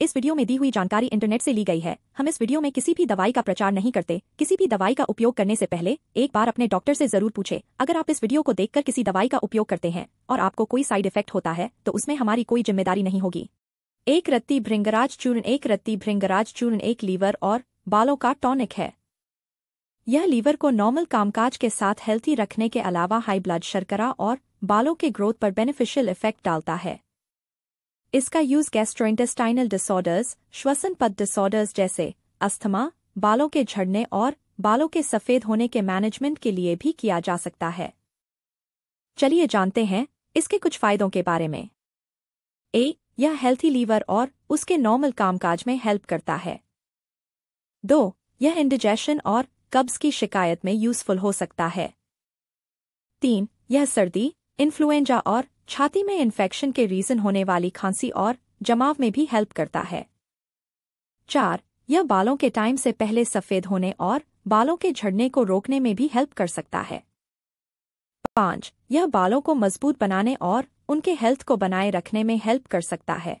इस वीडियो में दी हुई जानकारी इंटरनेट से ली गई है हम इस वीडियो में किसी भी दवाई का प्रचार नहीं करते किसी भी दवाई का उपयोग करने से पहले एक बार अपने डॉक्टर से जरूर पूछे अगर आप इस वीडियो को देखकर किसी दवाई का उपयोग करते हैं और आपको कोई साइड इफेक्ट होता है तो उसमें हमारी कोई जिम्मेदारी नहीं होगी एक रत्ती भृंगराज चूर्ण एक रत्ती भृंगराज चूर्ण एक लीवर और बालों का टॉनिक है यह लीवर को नॉर्मल कामकाज के साथ हेल्थी रखने के अलावा हाई ब्लड शर्करा और बालों के ग्रोथ पर बेनिफिशियल इफेक्ट डालता है इसका यूज गैस्ट्रोइंटेस्टाइनल डिसऑर्डर्स श्वसन पद डिसऑर्डर्स जैसे अस्थमा बालों के झड़ने और बालों के सफेद होने के मैनेजमेंट के लिए भी किया जा सकता है चलिए जानते हैं इसके कुछ फायदों के बारे में ए यह हेल्थी लीवर और उसके नॉर्मल कामकाज में हेल्प करता है दो यह इंडिजेशन और कब्ज की शिकायत में यूजफुल हो सकता है तीन यह सर्दी इन्फ्लुएंजा और छाती में इन्फेक्शन के रीजन होने वाली खांसी और जमाव में भी हेल्प करता है चार यह बालों के टाइम से पहले सफ़ेद होने और बालों के झड़ने को रोकने में भी हेल्प कर सकता है पाँच यह बालों को मजबूत बनाने और उनके हेल्थ को बनाए रखने में हेल्प कर सकता है